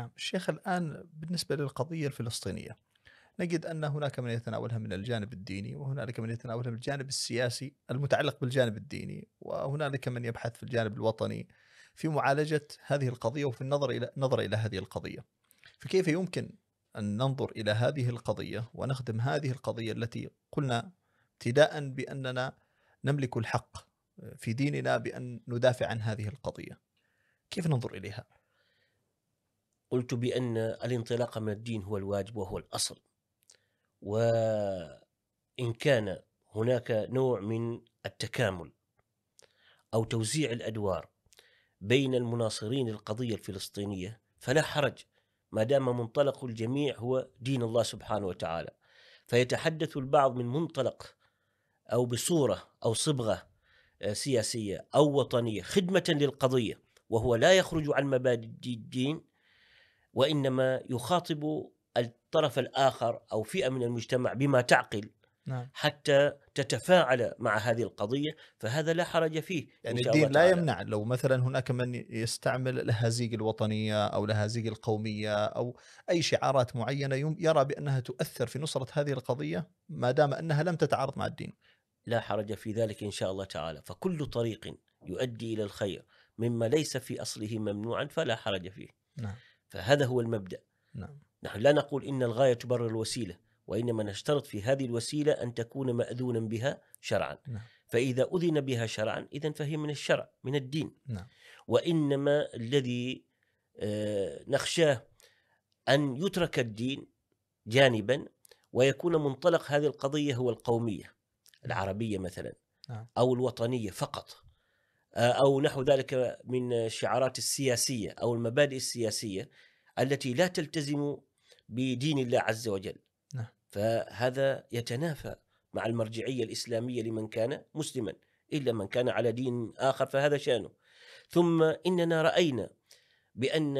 نعم، الشيخ الآن بالنسبة للقضية الفلسطينية نجد أن هناك من يتناولها من الجانب الديني وهنالك من يتناولها من الجانب السياسي المتعلق بالجانب الديني وهنالك من يبحث في الجانب الوطني في معالجة هذه القضية وفي النظر إلى نظر إلى هذه القضية فكيف يمكن أن ننظر إلى هذه القضية ونخدم هذه القضية التي قلنا ابتداء بأننا نملك الحق في ديننا بأن ندافع عن هذه القضية كيف ننظر إليها؟ قلت بأن الانطلاق من الدين هو الواجب وهو الأصل وإن كان هناك نوع من التكامل أو توزيع الأدوار بين المناصرين للقضية الفلسطينية فلا حرج ما دام منطلق الجميع هو دين الله سبحانه وتعالى فيتحدث البعض من منطلق أو بصورة أو صبغة آه، سياسية أو وطنية خدمة للقضية وهو لا يخرج عن مبادئ الدين وانما يخاطب الطرف الاخر او فئه من المجتمع بما تعقل نعم. حتى تتفاعل مع هذه القضيه فهذا لا حرج فيه يعني الدين لا يمنع لو مثلا هناك من يستعمل الاهازيج الوطنيه او الاهازيج القوميه او اي شعارات معينه يرى بانها تؤثر في نصره هذه القضيه ما دام انها لم تتعارض مع الدين لا حرج في ذلك ان شاء الله تعالى فكل طريق يؤدي الى الخير مما ليس في اصله ممنوعا فلا حرج فيه نعم. فهذا هو المبدأ نعم. نحن لا نقول إن الغاية تبرر الوسيلة وإنما نشترط في هذه الوسيلة أن تكون مأذونا بها شرعا نعم. فإذا أذن بها شرعا إذا فهي من الشرع من الدين نعم. وإنما الذي آه، نخشاه أن يترك الدين جانبا ويكون منطلق هذه القضية هو القومية نعم. العربية مثلا نعم. أو الوطنية فقط آه، او نحو ذلك من الشعارات السياسيه او المبادئ السياسيه التي لا تلتزم بدين الله عز وجل. نعم. فهذا يتنافى مع المرجعيه الاسلاميه لمن كان مسلما الا من كان على دين اخر فهذا شانه. ثم اننا راينا بان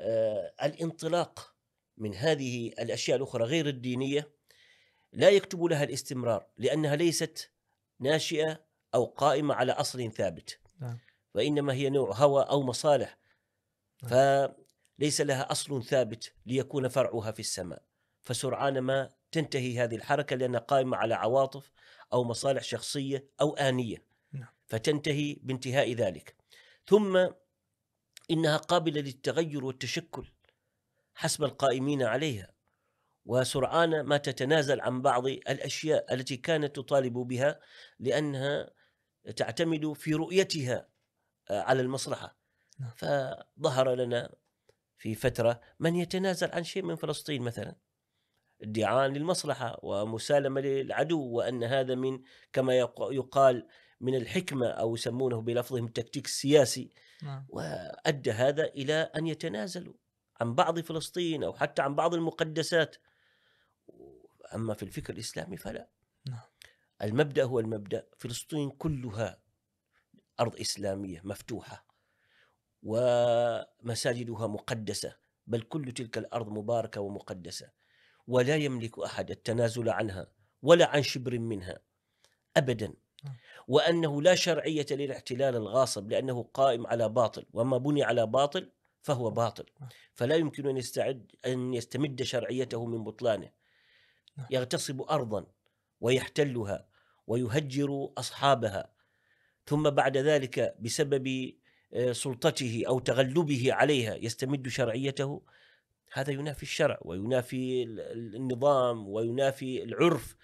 آه، الانطلاق من هذه الاشياء الاخرى غير الدينيه لا يكتب لها الاستمرار لانها ليست ناشئه أو قائمة على أصل ثابت نعم. وإنما هي نوع هوى أو مصالح نعم. فليس لها أصل ثابت ليكون فرعها في السماء فسرعان ما تنتهي هذه الحركة لأنها قائمة على عواطف أو مصالح شخصية أو آنية نعم. فتنتهي بانتهاء ذلك ثم إنها قابلة للتغير والتشكل حسب القائمين عليها وسرعان ما تتنازل عن بعض الاشياء التي كانت تطالب بها لانها تعتمد في رؤيتها آه، على المصلحة نعم. فظهر لنا في فترة من يتنازل عن شيء من فلسطين مثلا ادعاء للمصلحة ومسالمة للعدو وأن هذا من كما يقال من الحكمة أو يسمونه بلفظهم التكتيك السياسي نعم. وأدى هذا إلى أن يتنازلوا عن بعض فلسطين أو حتى عن بعض المقدسات أما في الفكر الإسلامي فلا المبدا هو المبدا فلسطين كلها ارض اسلاميه مفتوحه ومساجدها مقدسه بل كل تلك الارض مباركه ومقدسه ولا يملك احد التنازل عنها ولا عن شبر منها ابدا نعم. وانه لا شرعيه للاحتلال الغاصب لانه قائم على باطل وما بني على باطل فهو نعم. باطل نعم. فلا يمكن ان يستعد ان يستمد شرعيته من بطلانه يغتصب ارضا ويحتلها ويهجر اصحابها ثم بعد ذلك بسبب آه، سلطته او تغلبه عليها يستمد شرعيته هذا ينافي الشرع وينافي النظام وينافي العرف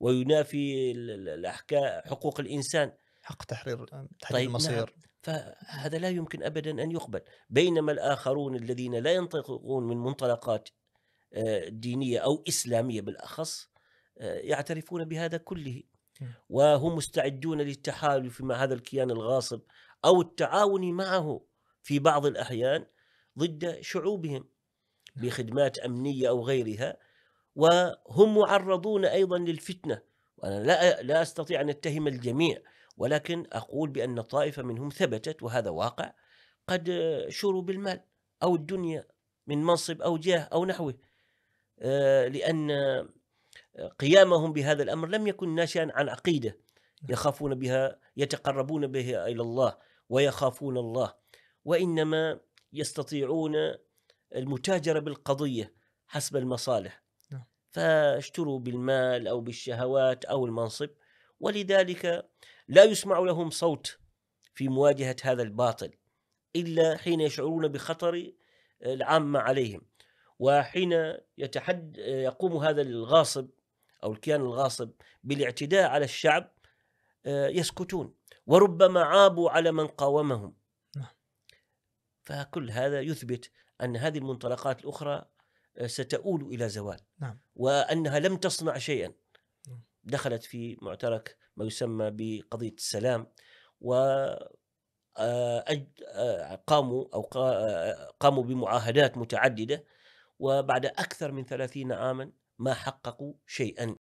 وينافي الاحكام حقوق الانسان حق تحرير آه، تحرير طيب نعم. المصير نعم فهذا لا يمكن ابدا ان يقبل بينما الاخرون الذين لا ينطلقون من منطلقات آه، دينيه او اسلاميه بالاخص آه، يعترفون بهذا كله وهم مستعدون للتحالف مع هذا الكيان الغاصب أو التعاون معه في بعض الأحيان ضد شعوبهم نعم. بخدمات أمنية أو غيرها وهم معرضون أيضا للفتنة وأنا لا, لا أستطيع أن أتهم الجميع ولكن أقول بأن طائفة منهم ثبتت وهذا واقع قد شروا بالمال أو الدنيا من منصب أو جاه أو نحوه آه، لأن قيامهم بهذا الامر لم يكن ناشئا عن عقيده نعم. يخافون بها يتقربون بها الى الله ويخافون الله وانما يستطيعون المتاجره بالقضيه حسب المصالح نعم. فاشتروا بالمال او بالشهوات او المنصب ولذلك لا يسمع لهم صوت في مواجهه هذا الباطل الا حين يشعرون بخطر العامه عليهم وحين يتحد يقوم هذا الغاصب او الكيان الغاصب بالاعتداء على الشعب آه، يسكتون وربما عابوا على من قاومهم نعم. فكل هذا يثبت ان هذه المنطلقات الاخرى آه، ستؤول الى زوال نعم. وانها لم تصنع شيئا نعم. دخلت في معترك ما يسمى بقضيه السلام و آه، قاموا او قاموا بمعاهدات متعدده وبعد اكثر من ثلاثين عاما ما حققوا شيئا